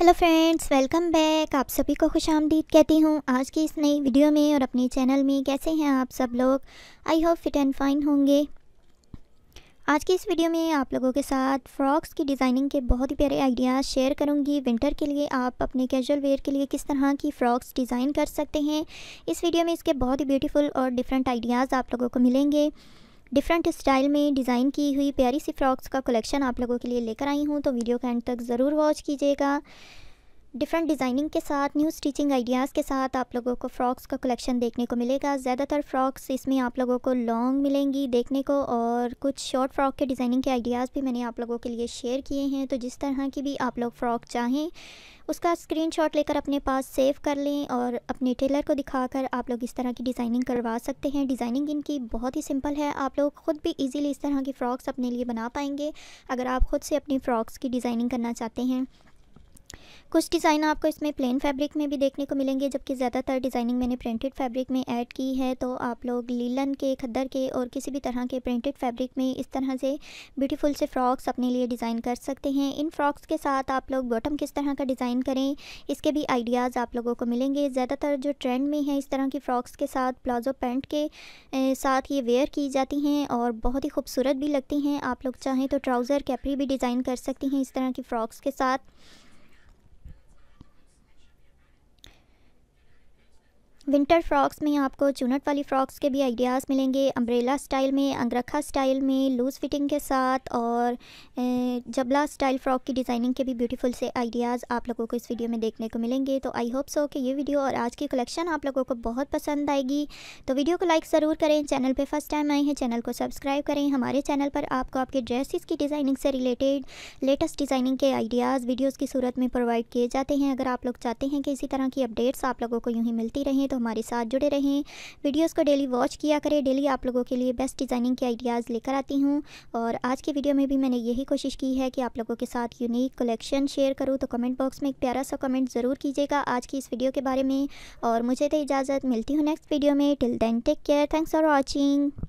hello friends welcome back आप सभी को खुश आमदीद कहती हूँ आज की इस नई वीडियो में और अपने चैनल में कैसे हैं आप सब लोग I hope fit and fine होंगे आज की इस वीडियो में आप लोगों के साथ फ्रॉक्स की डिज़ाइनिंग के बहुत ही प्यारे आइडियाज़ शेयर करूंगी विंटर के लिए आप अपने कैजुअल वेयर के लिए किस तरह की फ़्रॉक्स डिज़ाइन कर सकते हैं इस वीडियो में इसके बहुत ही ब्यूटीफुल और डिफरेंट आइडियाज़ आप लोगों को मिलेंगे डिफरेंट स्टाइल में डिज़ाइन की हुई प्यारी सी फ्रॉक्स का कलेक्शन आप लोगों के लिए लेकर आई हूँ तो वीडियो का एंड तक ज़रूर वॉच कीजिएगा डिफरेंट डिज़ाइनिंग के साथ न्यू स्टिचिंग आइडियाज़ के साथ आप लोगों को फ्रॉक्स का कलेक्शन देखने को मिलेगा ज़्यादातर फ्रॉक्स इसमें आप लोगों को लॉन्ग मिलेंगी देखने को और कुछ शॉर्ट फ्रॉक के डिज़ाइनिंग के आइडियाज़ भी मैंने आप लोगों के लिए शेयर किए हैं तो जिस तरह की भी आप लोग फ़्रॉक चाहें उसका शॉट लेकर अपने पास सेव कर लें और अपने टेलर को दिखाकर आप लोग इस तरह की डिज़ाइनिंग करवा सकते हैं डिज़ाइनिंग इनकी बहुत ही सिंपल है आप लोग ख़ुद भी ईजिली इस तरह की फ़्रॉक्स अपने लिए बना पाएंगे अगर आप ख़ुद से अपनी फ़्रॉक्स की डिज़ाइनिंग करना चाहते हैं कुछ डिज़ाइन आपको इसमें प्लेन फैब्रिक में भी देखने को मिलेंगे जबकि ज़्यादातर डिज़ाइनिंग मैंने प्रिंटेड फैब्रिक में ऐड की है तो आप लोग लीलन के खद्दर के और किसी भी तरह के प्रिंटेड फैब्रिक में इस तरह से ब्यूटीफुल से फ्रॉक्स अपने लिए डिज़ाइन कर सकते हैं इन फ्रॉक्स के साथ आप लोग बॉटम किस तरह का डिज़ाइन करें इसके भी आइडियाज़ आप लोगों को मिलेंगे ज़्यादातर जो ट्रेंड में है इस तरह की फ़्रॉक्स के साथ प्लाजो पैंट के साथ ये वेयर की जाती हैं और बहुत ही खूबसूरत भी लगती हैं आप लोग चाहें तो ट्राउज़र कैपरी भी डिज़ाइन कर सकती हैं इस तरह की फ़्रॉक्स के साथ विंटर फ्रॉक्स में आपको चुनट वाली फ़्रॉक्स के भी आइडियाज़ मिलेंगे अम्ब्रेला स्टाइल में अंगरखा स्टाइल में लूज़ फिटिंग के साथ और जबला स्टाइल फ़्रॉक की डिज़ाइनिंग के भी ब्यूटीफुल से आइडियाज़ आप लोगों को इस वीडियो में देखने को मिलेंगे तो आई होप सो कि ये वीडियो और आज की कलेक्शन आप लोगों को बहुत पसंद आएगी तो वीडियो को लाइक ज़रूर करें चैनल पर फर्स्ट टाइम आए हैं चैनल को सब्सक्राइब करें हमारे चैनल पर आपको आपके ड्रेसिस की डिज़ाइनिंग से रिलेटेड लेटेस्ट डिज़ाइनिंग के आइडियाज़ वीडियोज़ की सूरत में प्रोवाइड किए जाते हैं अगर आप लोग चाहते हैं कि इसी तरह की अपडेट्स आप लोगों को यूँ ही मिलती रहें तो हमारे साथ जुड़े रहें वीडियोस को डेली वॉच किया करें डेली आप लोगों के लिए बेस्ट डिज़ाइनिंग के आइडियाज़ लेकर आती हूँ और आज की वीडियो में भी मैंने यही कोशिश की है कि आप लोगों के साथ यूनिक कलेक्शन शेयर करूँ तो कमेंट बॉक्स में एक प्यारा सा कमेंट ज़रूर कीजिएगा आज की इस वीडियो के बारे में और मुझे तो इजाज़त मिलती हूँ नेक्स्ट वीडियो में till then take care thanks for watching